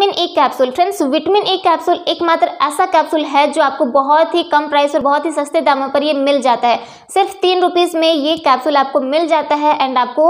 vitamin A capsule friends vitamin A capsule एकमात्र ऐसा capsule है जो आपको बहुत ही कम प्राइस और बहुत ही सस्ते दामों पर ये मिल जाता है सिर्फ तीन रुपीज़ में ये कैप्सूल आपको मिल जाता है एंड आपको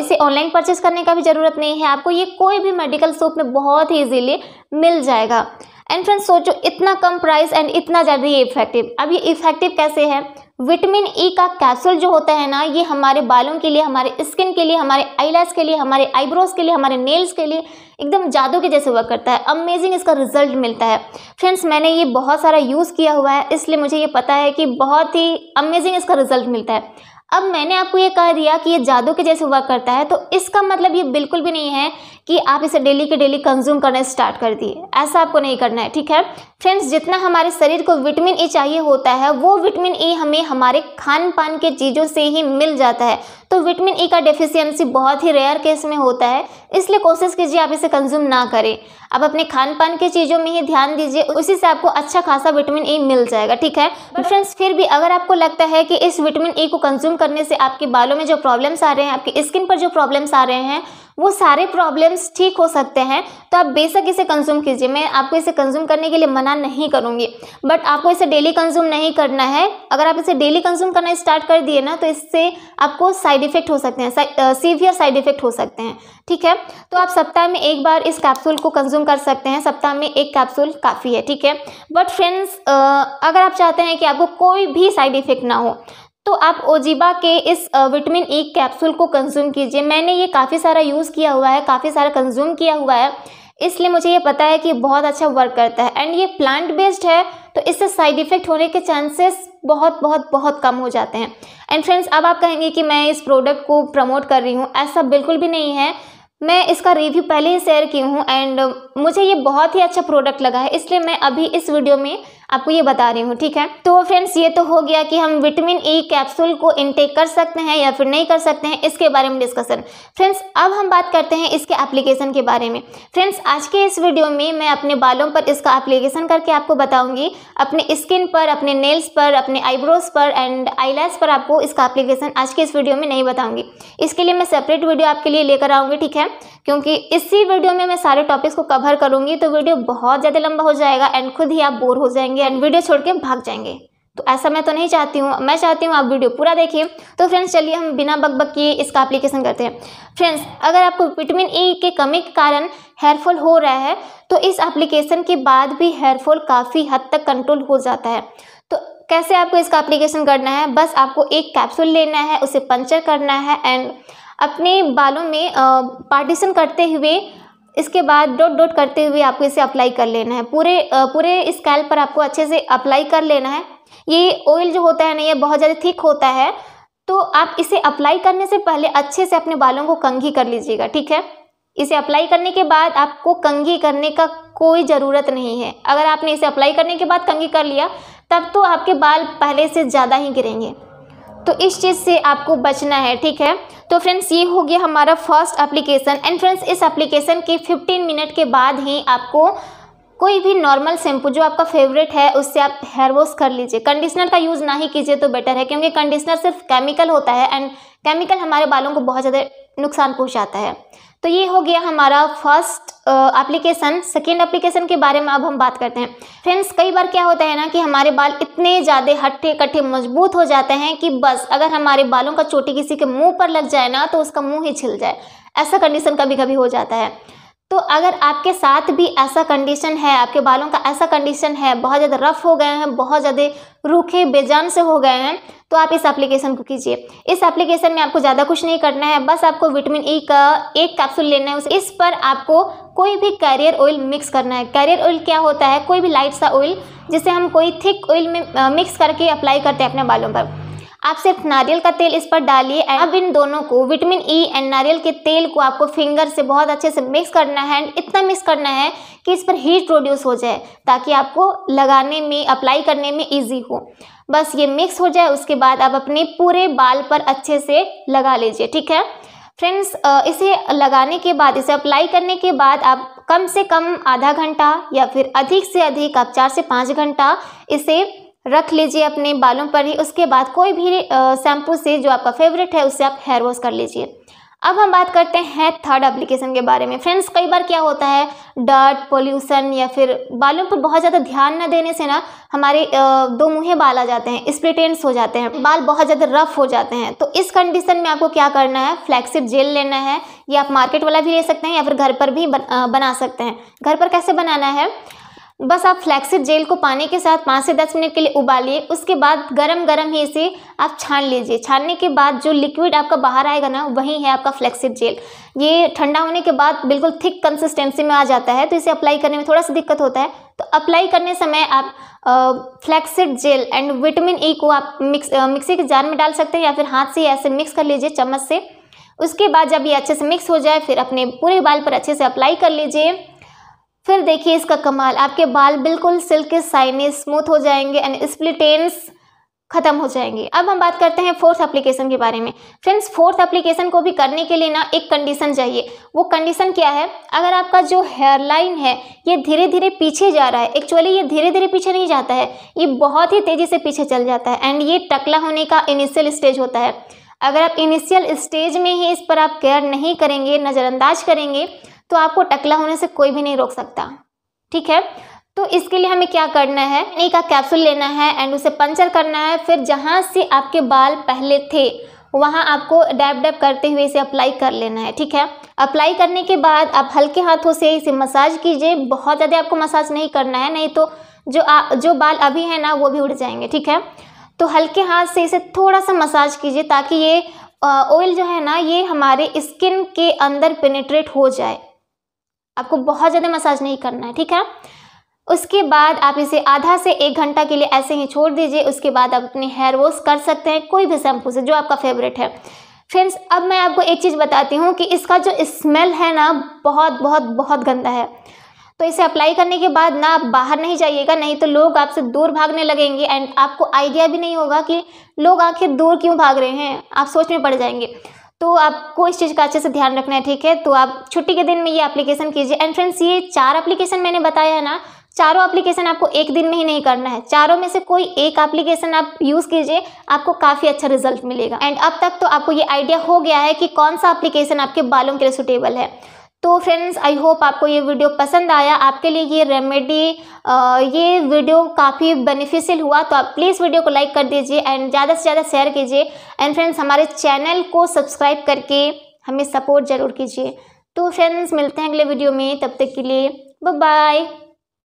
इसे ऑनलाइन परचेस करने का भी ज़रूरत नहीं है आपको ये कोई भी मेडिकल शॉप में बहुत ही ईजिली मिल जाएगा एंड फ्रेंड्स सोचो इतना कम प्राइस एंड इतना ज़्यादा ये इफेक्टिव अब ये इफेक्टिव कैसे है विटामिन ई e का कैप्सूल जो होता है ना ये हमारे बालों के लिए हमारे स्किन के लिए हमारे आईलैश के लिए हमारे आईब्रोज के लिए हमारे नेल्स के लिए एकदम जादू के जैसे वर्क करता है अमेजिंग इसका रिजल्ट मिलता है फ्रेंड्स मैंने ये बहुत सारा यूज़ किया हुआ है इसलिए मुझे ये पता है कि बहुत ही अमेजिंग इसका रिजल्ट मिलता है अब मैंने आपको ये कह दिया कि ये जादू के जैसे हुआ करता है तो इसका मतलब ये बिल्कुल भी नहीं है कि आप इसे डेली के डेली कंज्यूम करना स्टार्ट कर दिए ऐसा आपको नहीं करना है ठीक है फ्रेंड्स जितना हमारे शरीर को विटामिन ई चाहिए होता है वो विटामिन ई हमें हमारे खान पान के चीज़ों से ही मिल जाता है तो विटामिन ई e का डेफिशियंसी बहुत ही रेयर केस में होता है इसलिए कोशिश कीजिए आप इसे कंज्यूम ना करें आप अपने खान पान की चीज़ों में ही ध्यान दीजिए उसी से आपको अच्छा खासा विटामिन ई e मिल जाएगा ठीक है फ्रेंड्स फिर भी अगर आपको लगता है कि इस विटामिन ई e को कंज्यूम करने से आपके बालों में जो प्रॉब्लम्स आ रहे हैं आपकी स्किन पर जो प्रॉब्लम्स आ रहे हैं वो सारे प्रॉब्लम्स ठीक हो सकते हैं तो आप बेशक इसे कंज्यूम कीजिए मैं आपको इसे कंज्यूम करने के लिए मना नहीं करूँगी बट आपको इसे डेली कंज्यूम नहीं करना है अगर आप इसे डेली कंज्यूम करना स्टार्ट कर दिए ना तो इससे आपको साइड इफेक्ट हो सकते हैं सीवियर साइड इफेक्ट हो सकते हैं ठीक है तो आप सप्ताह में एक बार इस कैप्सूल को कंज्यूम कर सकते हैं सप्ताह में एक कैप्सूल काफ़ी है ठीक है बट फ्रेंड्स अगर आप चाहते हैं कि आपको कोई भी साइड इफेक्ट ना हो तो आप ओजिबा के इस विटामिन ई e कैप्सूल को कंज्यूम कीजिए मैंने ये काफ़ी सारा यूज़ किया हुआ है काफ़ी सारा कंज्यूम किया हुआ है इसलिए मुझे ये पता है कि बहुत अच्छा वर्क करता है एंड ये प्लांट बेस्ड है तो इससे साइड इफ़ेक्ट होने के चांसेस बहुत बहुत बहुत कम हो जाते हैं एंड फ्रेंड्स अब आप कहेंगे कि मैं इस प्रोडक्ट को प्रमोट कर रही हूँ ऐसा बिल्कुल भी नहीं है मैं इसका रिव्यू पहले ही शेयर की हूँ एंड मुझे ये बहुत ही अच्छा प्रोडक्ट लगा है इसलिए मैं अभी इस वीडियो में आपको ये बता रही हूँ ठीक है तो फ्रेंड्स ये तो हो गया कि हम विटामिन ई e कैप्सूल को इनटेक कर सकते हैं या फिर नहीं कर सकते हैं इसके बारे में डिस्कशन फ्रेंड्स अब हम बात करते हैं इसके एप्लीकेशन के बारे में फ्रेंड्स आज के इस वीडियो में मैं अपने बालों पर इसका एप्लीकेशन करके आपको बताऊँगी अपने स्किन पर अपने नेल्स पर अपने आईब्रोज पर एंड आईलैस पर आपको इसका एप्लीकेशन आज के इस वीडियो में नहीं बताऊँगी इसके लिए मैं सेपरेट वीडियो आपके लिए लेकर आऊँगी ठीक है क्योंकि इसी वीडियो में मैं सारे टॉपिक्स को कवर करूँगी तो वीडियो बहुत ज़्यादा लंबा हो जाएगा एंड खुद ही आप बोर हो जाएंगे एंड वीडियो छोड़ के भाग जाएंगे तो ऐसा मैं तो नहीं चाहती हूँ मैं चाहती हूँ आप वीडियो पूरा देखिए तो फ्रेंड्स चलिए हम बिना बक बक किए इसका एप्लीकेशन करते हैं फ्रेंड्स अगर आपको विटामिन ई e के कमी के कारण हेयरफॉल हो रहा है तो इस एप्लीकेशन के बाद भी हेयरफॉल काफ़ी हद तक कंट्रोल हो जाता है तो कैसे आपको इसका एप्लीकेशन करना है बस आपको एक कैप्सूल लेना है उसे पंचर करना है एंड अपने बालों में पार्टीशन करते हुए इसके बाद डॉट डॉट करते हुए आपको इसे अप्लाई कर लेना है पूरे पूरे स्कैल पर आपको अच्छे से अप्लाई कर लेना है ये ऑयल जो होता है ना ये बहुत ज़्यादा थिक होता है तो आप इसे अप्लाई करने से पहले अच्छे से अपने बालों को कंघी कर लीजिएगा ठीक है इसे अप्लाई करने के बाद आपको कंघी करने का कोई ज़रूरत नहीं है अगर आपने इसे अप्लाई करने के बाद कंघी कर लिया तब तो आपके बाल पहले से ज़्यादा ही गिरेंगे तो इस चीज़ से आपको बचना है ठीक है तो फ्रेंड्स ये हो गया हमारा फर्स्ट एप्लीकेशन एंड फ्रेंड्स इस एप्लीकेशन के 15 मिनट के बाद ही आपको कोई भी नॉर्मल शैम्पू जो आपका फेवरेट है उससे आप हेयर वॉश कर लीजिए कंडीशनर का यूज़ ना ही कीजिए तो बेटर है क्योंकि कंडीशनर सिर्फ केमिकल होता है एंड केमिकल हमारे बालों को बहुत ज़्यादा नुकसान पहुँचाता है तो ये हो गया हमारा फर्स्ट एप्लीकेशन सेकेंड एप्लीकेशन के बारे में अब हम बात करते हैं फ्रेंड्स कई बार क्या होता है ना कि हमारे बाल इतने ज़्यादा हट्ठे कट्ठे मजबूत हो जाते हैं कि बस अगर हमारे बालों का चोटी किसी के मुंह पर लग जाए ना तो उसका मुंह ही छिल जाए ऐसा कंडीशन कभी कभी हो जाता है तो अगर आपके साथ भी ऐसा कंडीशन है आपके बालों का ऐसा कंडीशन है बहुत ज़्यादा रफ़ हो गए हैं बहुत ज़्यादा रूखे बेजान से हो गए हैं तो आप इस एप्लीकेशन को कीजिए इस एप्लीकेशन में आपको ज़्यादा कुछ नहीं करना है बस आपको विटामिन ई e का एक कैप्सूल लेना है उस इस पर आपको कोई भी कैरियर ऑयल मिक्स करना है कैरियर ऑयल क्या होता है कोई भी लाइट सा ऑयल जिसे हम कोई थिक ऑयल में मिक्स करके अप्लाई करते हैं अपने बालों पर आप सिर्फ नारियल का तेल इस पर डालिए अब इन दोनों को विटामिन ई एंड नारियल के तेल को आपको फिंगर से बहुत अच्छे से मिक्स करना है एंड इतना मिक्स करना है कि इस पर हीट प्रोड्यूस हो जाए ताकि आपको लगाने में अप्लाई करने में ईजी हो बस ये मिक्स हो जाए उसके बाद आप अपने पूरे बाल पर अच्छे से लगा लीजिए ठीक है फ्रेंड्स इसे लगाने के बाद इसे अप्लाई करने के बाद आप कम से कम आधा घंटा या फिर अधिक से अधिक आप चार से पाँच घंटा इसे रख लीजिए अपने बालों पर ही उसके बाद कोई भी शैम्पू से जो आपका फेवरेट है उससे आप हेयर वॉश कर लीजिए अब हम बात करते हैं थर्ड एप्लीकेशन के बारे में फ्रेंड्स कई बार क्या होता है डर्ट पोल्यूशन या फिर बालों पर बहुत ज़्यादा ध्यान न देने से ना हमारे दो मुँहें बाल आ जाते हैं स्प्लिटेंस हो जाते हैं बाल बहुत ज़्यादा रफ हो जाते हैं तो इस कंडीशन में आपको क्या करना है फ्लैक्सिप जेल लेना है या आप मार्केट वाला भी ले सकते हैं या फिर घर पर भी बना सकते हैं घर पर कैसे बनाना है बस आप फ्लैक्सिड जेल को पानी के साथ पाँच से दस मिनट के लिए उबालिए उसके बाद गरम गरम ही इसे आप छान लीजिए छानने के बाद जो लिक्विड आपका बाहर आएगा ना वही है आपका फ्लैक्सिड जेल ये ठंडा होने के बाद बिल्कुल थिक कंसिस्टेंसी में आ जाता है तो इसे अप्लाई करने में थोड़ा सा दिक्कत होता है तो अप्लाई करने समय आप flaxseed gel and vitamin E को आप मिक्स मिक्सी के जार में डाल सकते हैं या फिर हाथ से ऐसे मिक्स कर लीजिए चम्मच से उसके बाद जब ये अच्छे से मिक्स हो जाए फिर अपने पूरे बाल पर अच्छे से अप्लाई कर लीजिए फिर देखिए इसका कमाल आपके बाल बिल्कुल सिल्क के साइने स्मूथ हो जाएंगे एंड स्प्लिटेंस खत्म हो जाएंगे अब हम बात करते हैं फोर्थ एप्लीकेशन के बारे में फ्रेंड्स फोर्थ एप्लीकेशन को भी करने के लिए ना एक कंडीशन चाहिए वो कंडीशन क्या है अगर आपका जो हेयर लाइन है ये धीरे धीरे पीछे जा रहा है एक्चुअली ये धीरे धीरे पीछे नहीं जाता है ये बहुत ही तेज़ी से पीछे चल जाता है एंड ये टकला होने का इनिशियल स्टेज होता है अगर आप इनिशियल स्टेज में ही इस पर आप केयर नहीं करेंगे नज़रअंदाज करेंगे तो आपको टकला होने से कोई भी नहीं रोक सकता ठीक है तो इसके लिए हमें क्या करना है पानी का कैप्सूल लेना है एंड उसे पंचर करना है फिर जहाँ से आपके बाल पहले थे वहाँ आपको डैप डैप करते हुए इसे अप्लाई कर लेना है ठीक है अप्लाई करने के बाद आप हल्के हाथों से इसे मसाज कीजिए बहुत ज़्यादा आपको मसाज नहीं करना है नहीं तो जो आ, जो बाल अभी हैं ना वो भी उड़ जाएंगे ठीक है तो हल्के हाथ से इसे थोड़ा सा मसाज कीजिए ताकि ये ऑयल जो है ना ये हमारे स्किन के अंदर पेनिट्रेट हो जाए आपको बहुत ज़्यादा मसाज नहीं करना है ठीक है उसके बाद आप इसे आधा से एक घंटा के लिए ऐसे ही छोड़ दीजिए उसके बाद आप अपने हेयर वॉश कर सकते हैं कोई भी शैम्पू से जो आपका फेवरेट है फ्रेंड्स अब मैं आपको एक चीज़ बताती हूँ कि इसका जो स्मेल है ना बहुत बहुत बहुत गंदा है तो इसे अप्लाई करने के बाद ना आप बाहर नहीं जाइएगा नहीं तो लोग आपसे दूर भागने लगेंगे एंड आपको आइडिया भी नहीं होगा कि लोग आखिर दूर क्यों भाग रहे हैं आप सोच में पड़ जाएंगे तो आपको इस चीज़ का अच्छे से ध्यान रखना है ठीक है तो आप छुट्टी के दिन में ये एप्लीकेशन कीजिए एंड फ्रेंड्स ये चार एप्लीकेशन मैंने बताया है ना चारों एप्लीकेशन आपको एक दिन में ही नहीं करना है चारों में से कोई एक एप्लीकेशन आप यूज़ कीजिए आपको काफ़ी अच्छा रिजल्ट मिलेगा एंड अब तक तो आपको ये आइडिया हो गया है कि कौन सा एप्लीकेशन आपके बालों के लिए सुटेबल है तो फ्रेंड्स आई होप आपको ये वीडियो पसंद आया आपके लिए ये रेमेडी ये वीडियो काफ़ी बेनिफिशियल हुआ तो आप प्लीज़ वीडियो को लाइक कर दीजिए एंड ज़्यादा से ज़्यादा शेयर कीजिए एंड फ्रेंड्स हमारे चैनल को सब्सक्राइब करके हमें सपोर्ट ज़रूर कीजिए तो फ्रेंड्स मिलते हैं अगले वीडियो में तब तक के लिए बाय